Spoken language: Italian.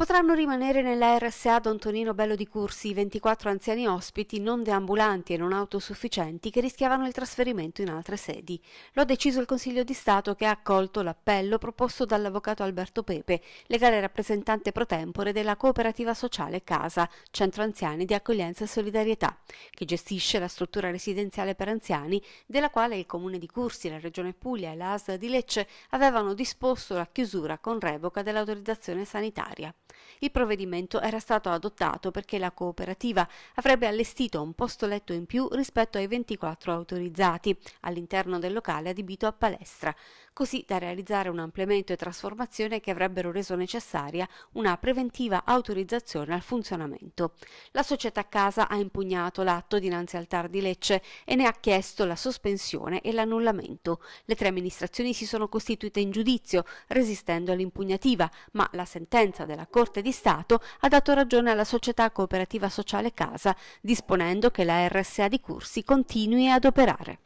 Potranno rimanere nella RSA Don Tonino Bello di Cursi i 24 anziani ospiti non deambulanti e non autosufficienti che rischiavano il trasferimento in altre sedi. Lo ha deciso il Consiglio di Stato che ha accolto l'appello proposto dall'avvocato Alberto Pepe, legale rappresentante pro tempore della cooperativa sociale Casa, centro anziani di accoglienza e solidarietà, che gestisce la struttura residenziale per anziani della quale il Comune di Cursi, la Regione Puglia e la ASL di Lecce avevano disposto la chiusura con revoca dell'autorizzazione sanitaria. Il provvedimento era stato adottato perché la cooperativa avrebbe allestito un posto letto in più rispetto ai 24 autorizzati all'interno del locale adibito a palestra, così da realizzare un ampliamento e trasformazione che avrebbero reso necessaria una preventiva autorizzazione al funzionamento. La società Casa ha impugnato l'atto dinanzi al TAR di Lecce e ne ha chiesto la sospensione e l'annullamento. Le tre amministrazioni si sono costituite in giudizio, resistendo all'impugnativa, ma la sentenza della Corte di Stato ha dato ragione alla società cooperativa sociale Casa, disponendo che la RSA di Cursi continui ad operare.